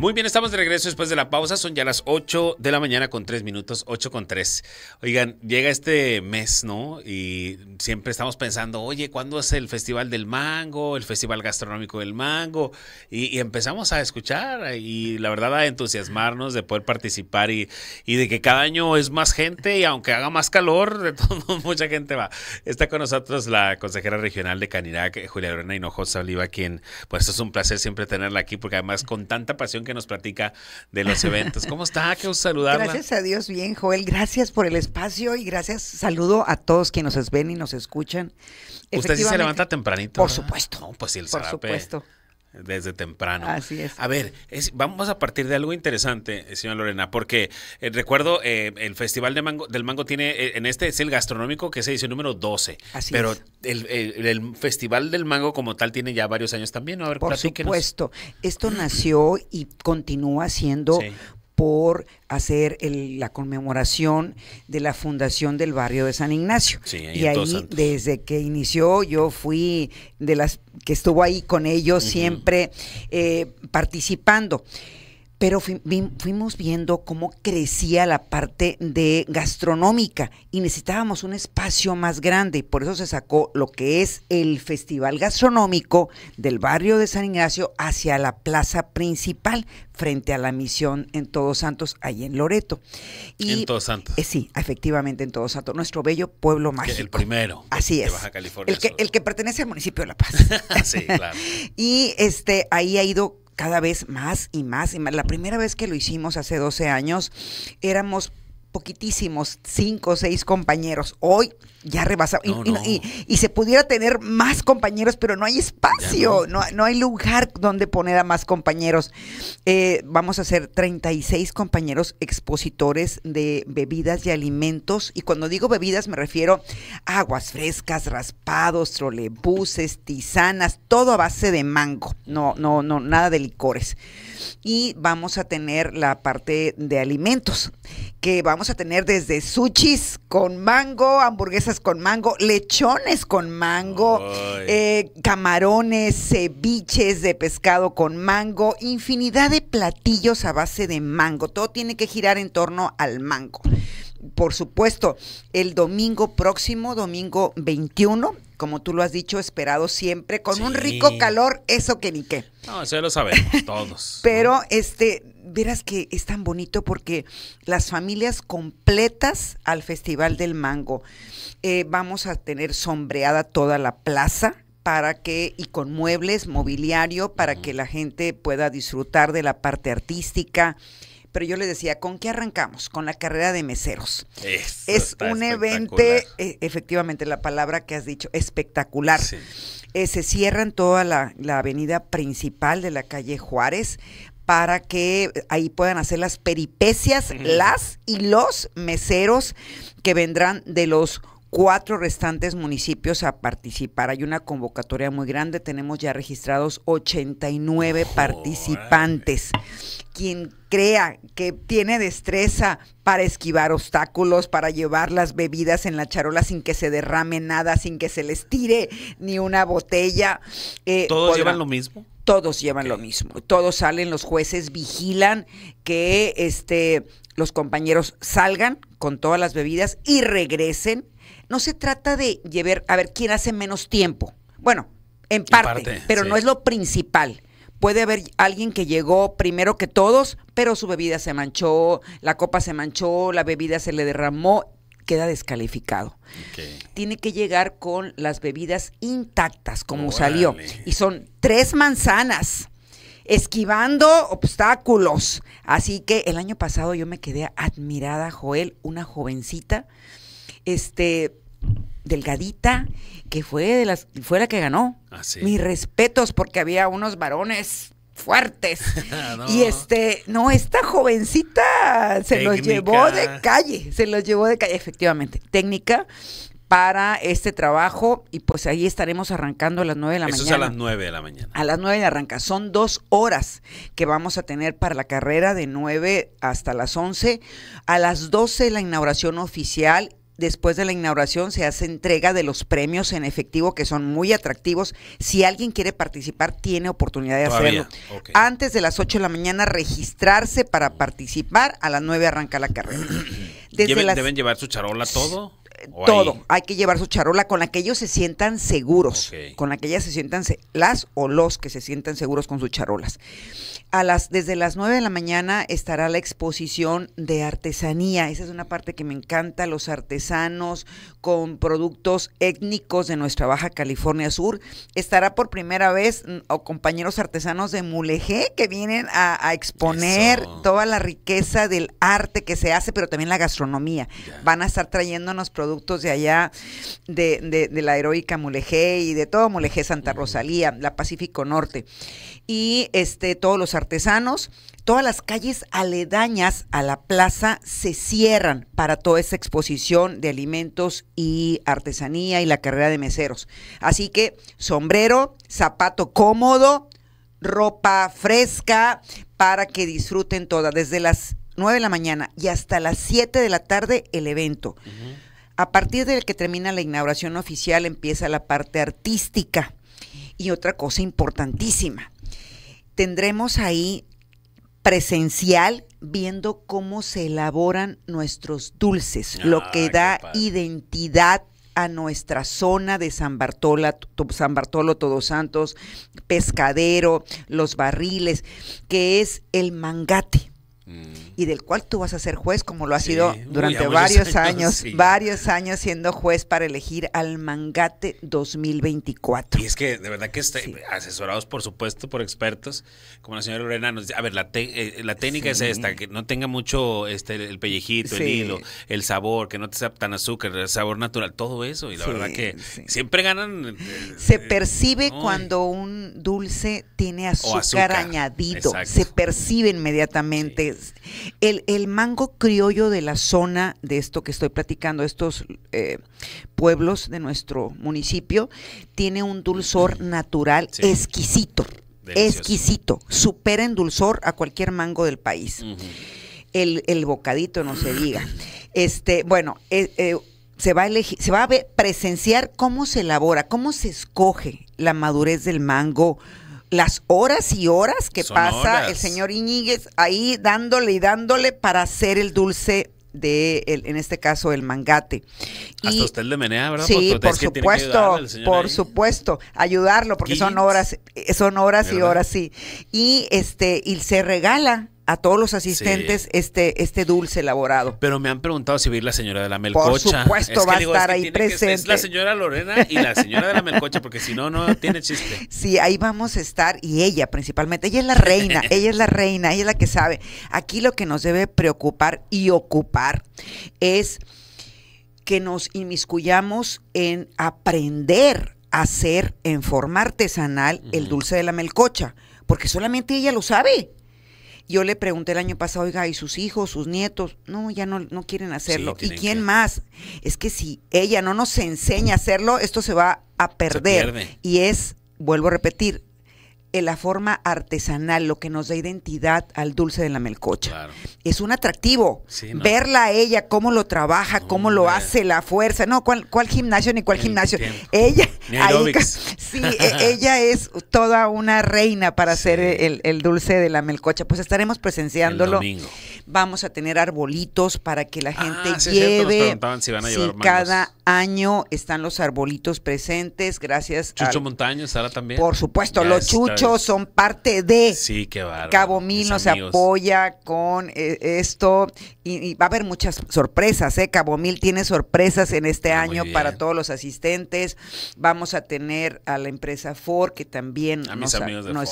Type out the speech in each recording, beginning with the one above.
Muy bien, estamos de regreso después de la pausa. Son ya las 8 de la mañana con 3 minutos, 8 con 3. Oigan, llega este mes, ¿no? Y siempre estamos pensando, oye, ¿cuándo es el Festival del Mango, el Festival Gastronómico del Mango? Y, empezamos a escuchar y la verdad a entusiasmarnos de poder participar y, y de que cada año es más gente y aunque haga más calor, de mucha gente va. Está con nosotros la consejera regional de Canirac, Julia Lorena Hinojosa Oliva, quien, pues es un placer siempre tenerla aquí porque además con tanta pasión que que nos platica de los eventos. ¿Cómo está? Qué os saludarla. Gracias a Dios, bien, Joel. Gracias por el espacio y gracias. Saludo a todos quienes nos ven y nos escuchan. Usted sí se levanta tempranito. Por supuesto. pues sí, Por supuesto. Desde temprano. Así es. A ver, vamos a partir de algo interesante, eh, señora Lorena, porque eh, recuerdo eh, el Festival de Mango, del Mango tiene, en este es el gastronómico que se dice número 12. Así pero es. El, el, Festival del Mango como tal tiene ya varios años también, A ver, Por supuesto, esto nació y continúa siendo sí por hacer la conmemoración de la fundación del barrio de San Ignacio. y ahí, desde que inició, yo fui de las que estuvo ahí con ellos siempre eh, participando pero fuimos viendo cómo crecía la parte de gastronómica y necesitábamos un espacio más grande y por eso se sacó lo que es el Festival Gastronómico del barrio de San Ignacio hacia la plaza principal frente a la misión en Todos Santos, ahí en Loreto. Y, en Todos Santos. Eh, sí, efectivamente, en Todos Santos, nuestro bello pueblo mágico. El primero. Así es. De Baja California. El que, pertenece al municipio de La Paz. sí, claro. y este, ahí ha ido cada vez más y más y más. La primera vez que lo hicimos hace 12 años éramos poquitísimos, cinco o seis compañeros. Hoy ya rebasamos. y, se pudiera tener más compañeros, pero no hay espacio, no. hay lugar donde poner a más compañeros. Eh, vamos a hacer 36 compañeros expositores de bebidas y alimentos. Y cuando digo bebidas me refiero a aguas frescas, raspados, trolebuses, tisanas, todo a base de mango. No, no, no, nada de licores. Y vamos a tener la parte de alimentos que vamos a tener desde sushis con mango, hamburguesas con mango, lechones con mango, eh, camarones, ceviches de pescado con mango, infinidad de platillos a base de mango. Todo tiene que girar en torno al mango. Por supuesto, el domingo próximo, domingo 21, como tú lo has dicho, esperado siempre, con un rico calor, eso que ni qué. No, eso ya lo sabemos todos. Pero este, verás que es tan bonito porque las familias completas al Festival del Mango. Eh, vamos a tener sombreada toda la plaza para que y con muebles, mobiliario para que la gente pueda disfrutar de la parte artística. Pero yo le decía, ¿con qué arrancamos? Con la carrera de meseros. es un evento, e, efectivamente, la palabra que has dicho, espectacular. Se eh, cierra se cierran toda la, la avenida principal de la calle Juárez para que ahí puedan hacer las peripecias, las y los meseros que vendrán de los cuatro restantes municipios a participar. Hay una convocatoria muy grande, tenemos ya registrados 89 nueve participantes. Quien crea que tiene destreza para esquivar obstáculos, para llevar las bebidas en la charola sin que se derrame nada, sin que se les tire ni una botella. Eh, ¿Todos llevan lo mismo? todos llevan lo mismo. Todos salen, los jueces vigilan que este, los compañeros salgan con todas las bebidas y regresen. No se trata de llevar a ver quién hace menos tiempo. Bueno, en parte, pero no es lo principal. Puede haber alguien que llegó primero que todos, pero su bebida se manchó, la copa se manchó, la bebida se le derramó queda descalificado. Tiene que llegar con las bebidas intactas, como salió. Y son tres manzanas, esquivando obstáculos. Así que el año pasado yo me quedé admirada, Joel, una jovencita, este, delgadita, que fue, de las, fue la que ganó. Ah, Mis respetos, porque había unos varones fuertes. Ah, y este, no, esta jovencita se los llevó de calle, se los llevó de calle, efectivamente. Técnica para este trabajo y pues ahí estaremos arrancando a las 9 de la mañana. Eso es a las 9 de la mañana. A las 9 de arranca. Son dos horas que vamos a tener para la carrera de 9 hasta las 11. A las 12 la inauguración oficial después de la inauguración se hace entrega de los premios en efectivo que son muy atractivos. Si alguien quiere participar, tiene oportunidad de hacerlo. Antes de las 8 de la mañana, registrarse para participar. A las 9 arranca la carrera. ¿Deben, ¿Deben llevar su charola todo? todo. Hay que llevar su charola con la que ellos se sientan seguros, con la que ellas se sientan, las o los que se sientan seguros con sus charolas. A las, desde las 9 de la mañana estará la exposición de artesanía. Esa es una parte que me encanta, los artesanos con productos étnicos de nuestra Baja California Sur. Estará por primera vez mm, o compañeros artesanos de Mulegé que vienen a, exponer toda la riqueza del arte que se hace, pero también la gastronomía. Van a estar trayéndonos productos productos de allá, de, la heroica Mulegé y de todo Mulegé, Santa Rosalía, la Pacífico Norte. Y este, todos los artesanos, todas las calles aledañas a la plaza se cierran para toda esta exposición de alimentos y artesanía y la carrera de meseros. Así que sombrero, zapato cómodo, ropa fresca para que disfruten toda, desde las 9 de la mañana y hasta las 7 de la tarde el evento a partir del que termina la inauguración oficial empieza la parte artística. Y otra cosa importantísima, tendremos ahí presencial viendo cómo se elaboran nuestros dulces, lo ah, que da identidad a nuestra zona de San Bartola, San Bartolo, Todos Santos, Pescadero, Los Barriles, que es el mangate. Mm. y del cual tú vas a ser juez, como lo ha sido durante varios años, varios años siendo juez para elegir al Mangate 2024. Y es que de verdad que está, asesorados, por supuesto, por expertos, como la señora Lorena nos dice, a ver, la, eh, la técnica es esta, que no tenga mucho este el pellejito, el hilo, el sabor, que no te sea tan azúcar, el sabor natural, todo eso, y la verdad que siempre ganan. Eh, se eh, percibe cuando un dulce tiene azúcar, añadido, se percibe inmediatamente, el, mango criollo de la zona de esto que estoy platicando, estos eh, pueblos de nuestro municipio, tiene un dulzor natural exquisito, exquisito, supera en dulzor a cualquier mango del país. el, bocadito, no se diga. Este, bueno, eh, eh, se va a elegir, se va a presenciar cómo se elabora, cómo se escoge la madurez del mango, las horas y horas que pasa el señor Iñiguez ahí dándole y dándole para hacer el dulce de, en este caso, el mangate. Hasta y, usted le menea, ¿verdad? Sí, por supuesto, por supuesto, ayudarlo, porque son horas, eh, son horas y horas, sí. Y, este, y se regala a todos los asistentes este, este dulce elaborado. Pero me han preguntado si va a ir la señora de la melcocha. Por supuesto, va a estar ahí presente. es la señora Lorena y la señora de la melcocha, porque si no, no tiene chiste. Sí, ahí vamos a estar y ella principalmente, ella es la reina, ella es la reina, ella es la que sabe. Aquí lo que nos debe preocupar y ocupar es que nos inmiscuyamos en aprender a hacer en forma artesanal el dulce de la melcocha, porque solamente ella lo sabe. Yo le pregunté el año pasado, oiga, ¿y sus hijos, sus nietos? No, ya no, quieren hacerlo. ¿Y quién más? Es que si ella no nos enseña a hacerlo, esto se va a perder. Y es, vuelvo a repetir, la forma artesanal, lo que nos da identidad al dulce de la melcocha. Es un atractivo. Verla a ella, cómo lo trabaja, cómo lo hace, la fuerza. No, ¿cuál, cuál gimnasio ni cuál gimnasio? Ella, Sí, e-, ella es toda una reina para hacer el, dulce de la melcocha. Pues estaremos presenciándolo. domingo vamos a tener arbolitos para que la gente ah, lleve. Nos si cada año están los arbolitos presentes, gracias. Chucho Montaño también. Por supuesto, los chuchos son parte de. Sí, qué Cabo Mil nos apoya con eh, esto y, va a haber muchas sorpresas, ¿eh? Cabo Mil tiene sorpresas en este ah, año para todos los asistentes. Vamos a tener a la empresa Ford que también a nos,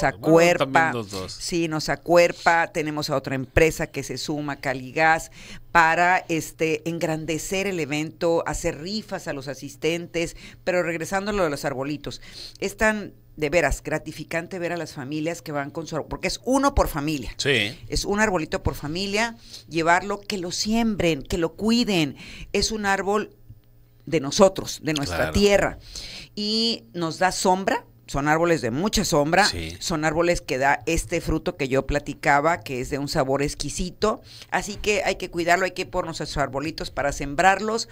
acuerpa. Bueno, los Sí, nos acuerpa. Tenemos a otra empresa que se Suma, Caligas, para este, engrandecer el evento, hacer rifas a los asistentes, pero regresando a lo de los arbolitos. Es tan de veras gratificante ver a las familias que van con su arbolito, porque es uno por familia. Sí. Es un arbolito por familia, llevarlo, que lo siembren, que lo cuiden. Es un árbol de nosotros, de nuestra tierra. Y nos da sombra, son árboles de mucha sombra, son árboles que da este fruto que yo platicaba, que es de un sabor exquisito, así que hay que cuidarlo, hay que ponernos a esos arbolitos para sembrarlos.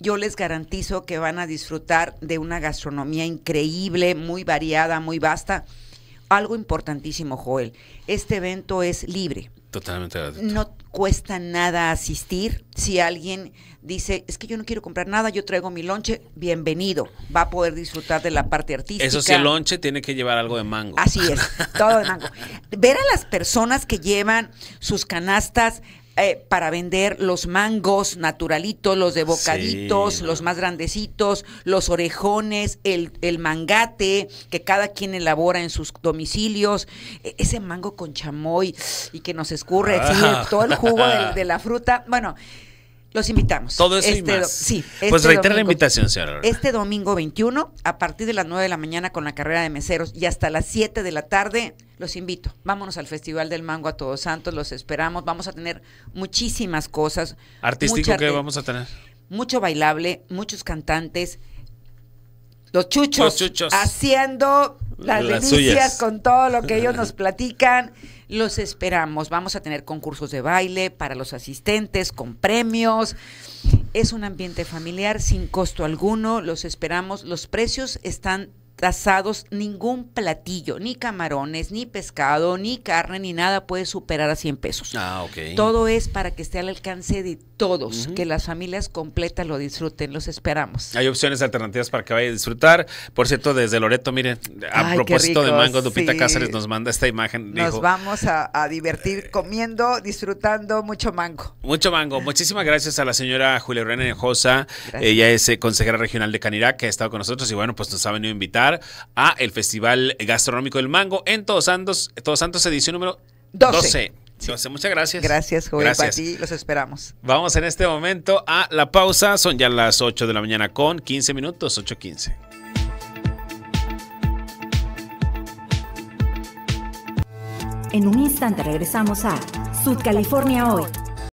Yo les garantizo que van a disfrutar de una gastronomía increíble, muy variada, muy vasta. Algo importantísimo, Joel, este evento es libre. Totalmente No cuesta nada asistir. Si alguien dice, es que yo no quiero comprar nada, yo traigo mi lonche, bienvenido. Va a poder disfrutar de la parte artística. Eso sí, el lonche tiene que llevar algo de mango. Así es, todo de mango. Ver a las personas que llevan sus canastas eh, para vender los mangos naturalitos, los de bocaditos, los más grandecitos, los orejones, el, el, mangate que cada quien elabora en sus domicilios, e-, ese mango con chamoy y que nos escurre ah. todo el jugo de, de la fruta. Bueno, los invitamos. Todo eso este, Sí, pues este reitera la invitación, señora. Este domingo 21, a partir de las 9 de la mañana con la carrera de meseros y hasta las 7 de la tarde, los invito. Vámonos al Festival del Mango a Todos Santos, los esperamos. Vamos a tener muchísimas cosas. ¿Artístico que vamos a tener? Mucho bailable, muchos cantantes. Los chuchos, los chuchos. haciendo las, con todo lo que ellos nos platican. Los esperamos. Vamos a tener concursos de baile para los asistentes con premios. Es un ambiente familiar sin costo alguno. Los esperamos. Los precios están asados, ningún platillo, ni camarones, ni pescado, ni carne, ni nada puede superar a 100 pesos. Ah, ok. Todo es para que esté al alcance de todos, que las familias completas lo disfruten, los esperamos. Hay opciones alternativas para que vaya a disfrutar. Por cierto, desde Loreto, miren, a propósito de mango, Dupita Cáceres nos manda esta imagen. Nos vamos a, divertir eh, comiendo, disfrutando mucho mango. Mucho mango. Muchísimas gracias a la señora Julia René Josa. Ella es eh, consejera regional de Canirá, que ha estado con nosotros y bueno, pues nos ha venido a invitar a el Festival Gastronómico del Mango en Todos Santos, Todos Santos edición número 12. muchas gracias. Gracias, gracias. Para ti los esperamos. Vamos en este momento a la pausa. Son ya las 8 de la mañana con 15 minutos, 8.15. En un instante regresamos a Sud California hoy.